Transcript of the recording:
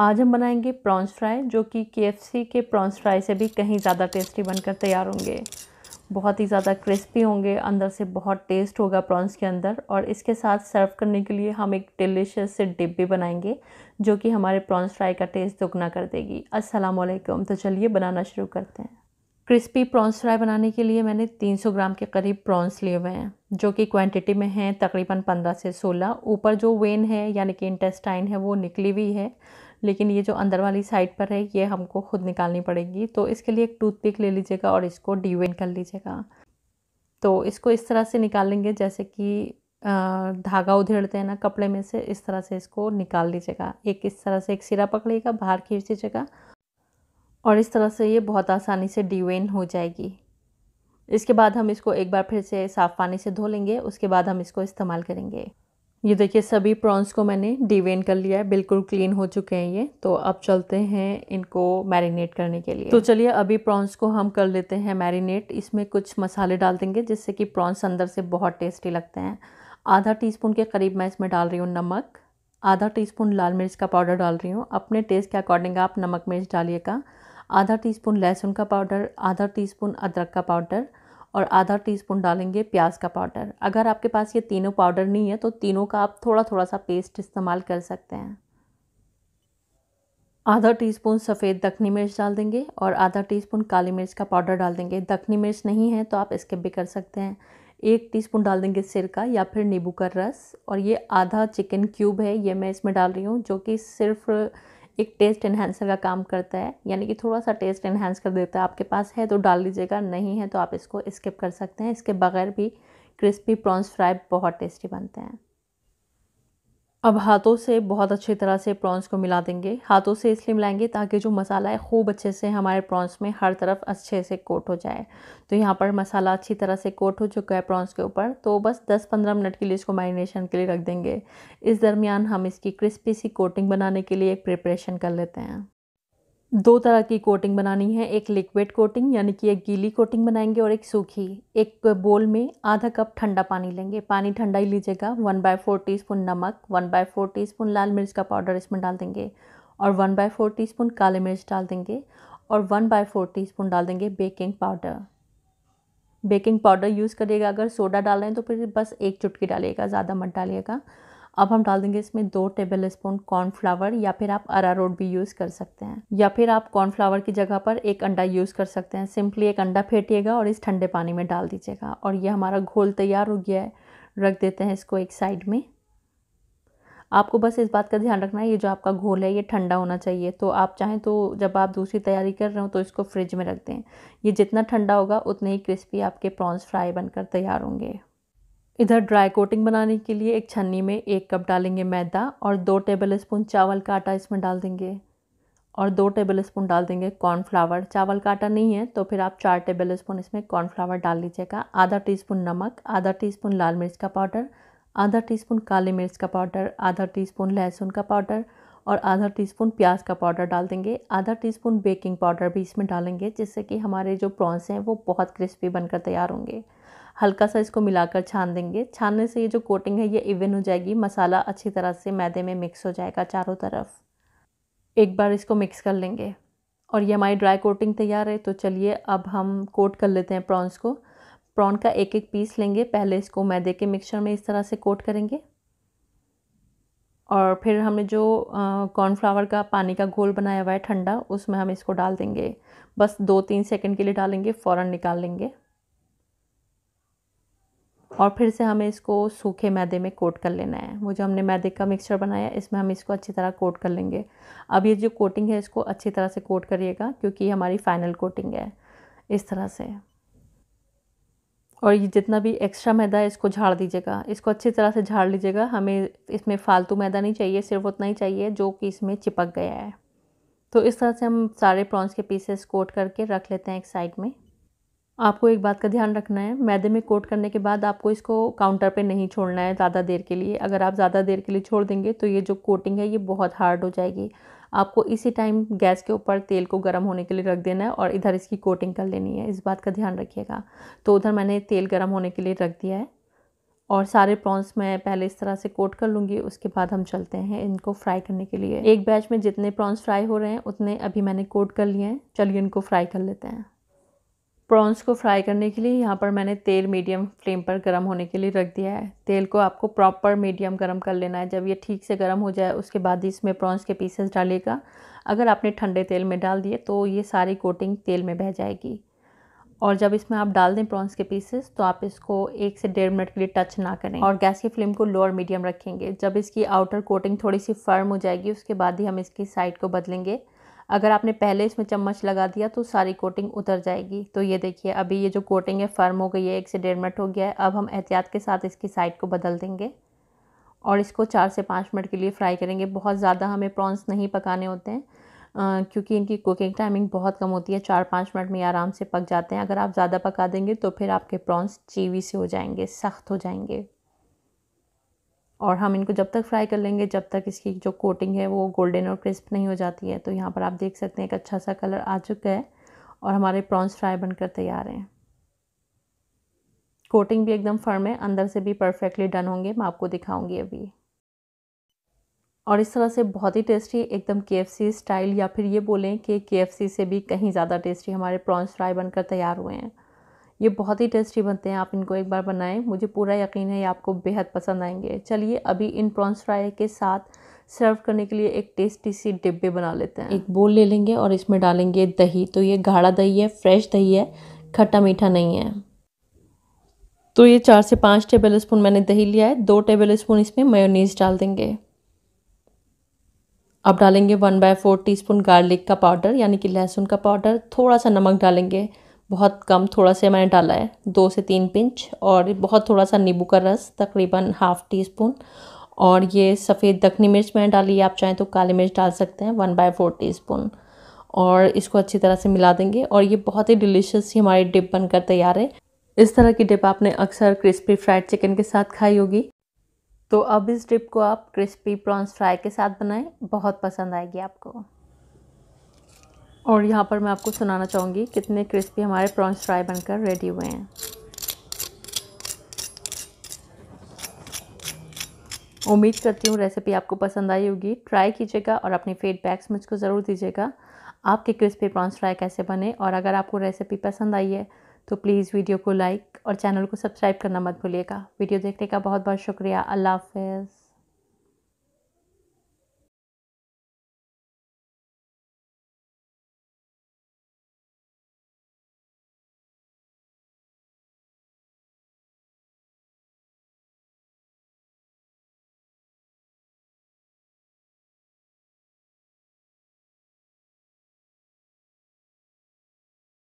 आज हम बनाएंगे प्रॉन्स फ्राई जो कि के के प्रॉन्स फ्राई से भी कहीं ज़्यादा टेस्टी बनकर तैयार होंगे बहुत ही ज़्यादा क्रिस्पी होंगे अंदर से बहुत टेस्ट होगा प्रॉन्स के अंदर और इसके साथ सर्व करने के लिए हम एक डिलीशियस से डिप भी बनाएंगे जो कि हमारे प्रॉन्स फ्राई का टेस्ट दुगना कर देगी असलम तो चलिए बनाना शुरू करते हैं क्रिस्पी प्रॉन्स फ्राई बनाने के लिए मैंने 300 ग्राम के करीब प्रॉन्स लिए हुए हैं जो कि क्वांटिटी में हैं तकरीबन 15 से 16 ऊपर जो वेन है यानी कि इंटेस्टाइन है वो निकली हुई है लेकिन ये जो अंदर वाली साइड पर है ये हमको खुद निकालनी पड़ेगी तो इसके लिए एक टूथपिक ले लीजिएगा और इसको डीवेन कर लीजिएगा तो इसको इस तरह से निकालेंगे जैसे कि धागा उधेड़ते हैं ना कपड़े में से इस तरह से इसको निकाल लीजिएगा एक इस तरह से एक सिरा पकड़िएगा बाहर खींच दीजिएगा और इस तरह से ये बहुत आसानी से डिवेन हो जाएगी इसके बाद हम इसको एक बार फिर से साफ़ पानी से धो लेंगे उसके बाद हम इसको इस्तेमाल करेंगे ये देखिए सभी प्रॉन्स को मैंने डिवेन कर लिया है बिल्कुल क्लीन हो चुके हैं ये तो अब चलते हैं इनको मैरिनेट करने के लिए तो चलिए अभी प्रॉन्स को हम कर लेते हैं मैरिनेट इसमें कुछ मसाले डाल देंगे जिससे कि प्रॉन्स अंदर से बहुत टेस्टी लगते हैं आधा स्पून के करीब मैं इसमें डाल रही हूँ नमक आधा टीस्पून लाल मिर्च का पाउडर डाल रही हूँ अपने टेस्ट के अकॉर्डिंग आप नमक मिर्च डालिएगा आधा टीस्पून लहसुन का पाउडर आधा टीस्पून अदरक का पाउडर और आधा टीस्पून डालेंगे प्याज का पाउडर अगर आपके पास ये तीनों पाउडर नहीं है तो तीनों का आप थोड़ा थोड़ा सा पेस्ट इस्तेमाल कर सकते हैं आधा टीस्पून सफ़ेद दखनी मिर्च डाल देंगे और आधा टीस्पून काली मिर्च का पाउडर डाल देंगे दखनी मिर्च नहीं है तो आप स्किप भी कर सकते हैं एक टीस्पून डाल देंगे सिरका या फिर नींबू का रस और ये आधा चिकन क्यूब है ये मैं इसमें डाल रही हूँ जो कि सिर्फ एक टेस्ट इन्हेंसर का काम करता है यानी कि थोड़ा सा टेस्ट इन्हेंस कर देता है आपके पास है तो डाल लीजिएगा नहीं है तो आप इसको स्किप कर सकते हैं इसके बगैर भी क्रिस्पी प्रॉन्स फ्राई बहुत टेस्टी बनते हैं अब हाथों से बहुत अच्छी तरह से प्रॉन्स को मिला देंगे हाथों से इसलिए मिलाएंगे ताकि जो मसाला है खूब अच्छे से हमारे प्रॉन्स में हर तरफ अच्छे से कोट हो जाए तो यहाँ पर मसाला अच्छी तरह से कोट हो चुका है प्रॉन्स के ऊपर तो बस 10-15 मिनट के लिए इसको मैरिनेशन के लिए रख देंगे इस दरमियान हम इसकी क्रिस्पी सी कोटिंग बनाने के लिए एक प्रिपरेशन कर लेते हैं दो तरह की कोटिंग बनानी है एक लिक्विड कोटिंग यानी कि एक गीली कोटिंग बनाएंगे और एक सूखी एक बोल में आधा कप ठंडा पानी लेंगे पानी ठंडा ही लीजिएगा वन बाय फोर टी नमक वन बाय फोर टी लाल मिर्च का पाउडर इसमें डाल देंगे और वन बाय फोर टी काले मिर्च डाल देंगे और वन बाय फोर टी डाल देंगे baking powder baking powder use करिएगा अगर सोडा डाल रहे हैं तो फिर बस एक चुटकी डालिएगा ज़्यादा मत डालिएगा अब हम डाल देंगे इसमें दो टेबल स्पून कॉर्नफ्लावर या फिर आप अरारोट भी यूज़ कर सकते हैं या फिर आप कॉर्नफ्लावर की जगह पर एक अंडा यूज़ कर सकते हैं सिंपली एक अंडा फेंटिएगा और इस ठंडे पानी में डाल दीजिएगा और ये हमारा घोल तैयार हो गया है रख देते हैं इसको एक साइड में आपको बस इस बात का ध्यान रखना है ये जो आपका घोल है ये ठंडा होना चाहिए तो आप चाहें तो जब आप दूसरी तैयारी कर रहे हो तो इसको फ्रिज में रख दें ये जितना ठंडा होगा उतने ही क्रिस्पी आपके प्रॉन्स फ्राई बनकर तैयार होंगे इधर ड्राई कोटिंग बनाने के लिए एक छन्नी में एक कप डालेंगे मैदा और दो टेबल स्पून चावल का आटा इसमें डाल देंगे और दो टेबल स्पून डाल देंगे कॉर्नफ्लावर चावल का आटा नहीं है तो फिर आप चार टेबल स्पून इसमें कॉर्नफ्लावर डाल लीजिएगा आधा टी स्पून नमक आधा टी स्पून लाल मिर्च का पाउडर आधा टी स्पून काली मिर्च का पाउडर आधा टी स्पून लहसुन का पाउडर और आधा टी स्पून प्याज का पाउडर डाल देंगे आधा टी स्पून बेकिंग पाउडर भी इसमें डालेंगे जिससे कि हमारे जो प्रॉन्स हैं वो बहुत क्रिस्पी बनकर तैयार होंगे हल्का सा इसको मिलाकर छान देंगे छानने से ये जो कोटिंग है ये इवन हो जाएगी मसाला अच्छी तरह से मैदे में मिक्स हो जाएगा चारों तरफ एक बार इसको मिक्स कर लेंगे और ये हमारी ड्राई कोटिंग तैयार है तो चलिए अब हम कोट कर लेते हैं प्रॉन्स को प्रॉन का एक एक पीस लेंगे पहले इसको मैदे के मिक्सचर में इस तरह से कोट करेंगे और फिर हमने जो कॉर्नफ्लावर का पानी का घोल बनाया हुआ है ठंडा उसमें हम इसको डाल देंगे बस दो तीन सेकंड के लिए डालेंगे फ़ौरन निकाल लेंगे और फिर से हमें इसको सूखे मैदे में कोट कर लेना है वो जो हमने मैदे का मिक्सचर बनाया इसमें हम इसको अच्छी तरह कोट कर लेंगे अब ये जो कोटिंग है इसको अच्छी तरह से कोट करिएगा क्योंकि हमारी फाइनल कोटिंग है इस तरह से और ये जितना भी एक्स्ट्रा मैदा है इसको झाड़ दीजिएगा इसको अच्छी तरह से झाड़ लीजिएगा हमें इसमें फ़ालतू मैदा नहीं चाहिए सिर्फ उतना ही चाहिए जो कि इसमें चिपक गया है तो इस तरह से हम सारे प्रॉन्स के पीसेस कोट करके रख लेते हैं एक साइड में आपको एक बात का ध्यान रखना है मैदे में कोट करने के बाद आपको इसको काउंटर पे नहीं छोड़ना है ज़्यादा देर के लिए अगर आप ज़्यादा देर के लिए छोड़ देंगे तो ये जो कोटिंग है ये बहुत हार्ड हो जाएगी आपको इसी टाइम गैस के ऊपर तेल को गर्म होने के लिए रख देना है और इधर इसकी कोटिंग कर लेनी है इस बात का ध्यान रखिएगा तो उधर मैंने तेल गर्म होने के लिए रख दिया है और सारे प्रॉन्स मैं पहले इस तरह से कोट कर लूँगी उसके बाद हम चलते हैं इनको फ्राई करने के लिए एक बैच में जितने प्रॉन्स फ्राई हो रहे हैं उतने अभी मैंने कोट कर लिए हैं चलिए इनको फ्राई कर लेते हैं प्रॉन्स को फ्राई करने के लिए यहाँ पर मैंने तेल मीडियम फ्लेम पर गर्म होने के लिए रख दिया है तेल को आपको प्रॉपर मीडियम गर्म कर लेना है जब ये ठीक से गर्म हो जाए उसके बाद ही इसमें प्रॉन्स के पीसेस डालेगा अगर आपने ठंडे तेल में डाल दिए तो ये सारी कोटिंग तेल में बह जाएगी और जब इसमें आप डाल दें प्रॉन्स के पीसेस तो आप इसको एक से डेढ़ मिनट के लिए टच ना करें और गैस की फ्लेम को लो और मीडियम रखेंगे जब इसकी आउटर कोटिंग थोड़ी सी फर्म हो जाएगी उसके बाद ही हम इसकी साइड को बदलेंगे अगर आपने पहले इसमें चम्मच लगा दिया तो सारी कोटिंग उतर जाएगी तो ये देखिए अभी ये जो कोटिंग है फर्म हो गई है एक से डेढ़ मिनट हो गया है अब हम एहतियात के साथ इसकी साइड को बदल देंगे और इसको चार से पाँच मिनट के लिए फ्राई करेंगे बहुत ज़्यादा हमें प्रॉन्स नहीं पकाने होते हैं आ, क्योंकि इनकी कुकिंग टाइमिंग बहुत कम होती है चार पाँच मिनट में आराम से पक जाते हैं अगर आप ज़्यादा पका देंगे तो फिर आपके प्रॉन्स चीवी से हो जाएंगे सख्त हो जाएंगे और हम इनको जब तक फ्राई कर लेंगे जब तक इसकी जो कोटिंग है वो गोल्डन और क्रिस्प नहीं हो जाती है तो यहाँ पर आप देख सकते हैं एक अच्छा सा कलर आ चुका है और हमारे प्रॉन्स फ्राई बनकर तैयार हैं कोटिंग भी एकदम फर्म है अंदर से भी परफेक्टली डन होंगे मैं आपको दिखाऊंगी अभी और इस तरह से बहुत ही टेस्टी एकदम के स्टाइल या फिर ये बोलें कि के से भी कहीं ज़्यादा टेस्टी हमारे प्रॉन्स फ्राई बनकर तैयार हुए हैं ये बहुत ही टेस्टी बनते हैं आप इनको एक बार बनाएं मुझे पूरा यकीन है ये आपको बेहद पसंद आएंगे चलिए अभी इन प्रॉन्स फ्राई के साथ सर्व करने के लिए एक टेस्टी सी डिब्बे बना लेते हैं एक बोल ले लेंगे और इसमें डालेंगे दही तो ये गाढ़ा दही है फ्रेश दही है खट्टा मीठा नहीं है तो ये चार से पाँच टेबल स्पून मैंने दही लिया है दो टेबल स्पून इसमें मेयोनीज डाल देंगे अब डालेंगे one by four teaspoon garlic का पाउडर यानी कि लहसुन का पाउडर थोड़ा सा नमक डालेंगे बहुत कम थोड़ा सा मैंने डाला है दो से तीन पिंच और बहुत थोड़ा सा नींबू का रस तकरीबन हाफ़ टी स्पून और ये सफ़ेद दखनी मिर्च मैंने डाली है आप चाहें तो काली मिर्च डाल सकते हैं one by four teaspoon और इसको अच्छी तरह से मिला देंगे और ये बहुत ही डिलीशियस ही हमारी डिप बनकर तैयार है इस तरह की डिप आपने अक्सर क्रिस्पी फ्राइड चिकन के साथ खाई होगी तो अब इस डिप को आप क्रिस्पी प्रॉन्स फ्राई के साथ बनाएं बहुत पसंद आएगी आपको और यहाँ पर मैं आपको सुनाना चाहूँगी कितने क्रिस्पी हमारे प्रॉन्स फ्राई बनकर रेडी हुए हैं उम्मीद करती हूँ रेसिपी आपको पसंद आई होगी ट्राई कीजिएगा और अपनी फीडबैक्स मुझको ज़रूर दीजिएगा आपके क्रिस्पी प्रॉन्स फ्राई कैसे बने और अगर आपको रेसिपी पसंद आई है तो प्लीज़ वीडियो को लाइक और चैनल को सब्सक्राइब करना मत भूलिएगा वीडियो देखने का बहुत बहुत शुक्रिया अल्लाह हाफिज़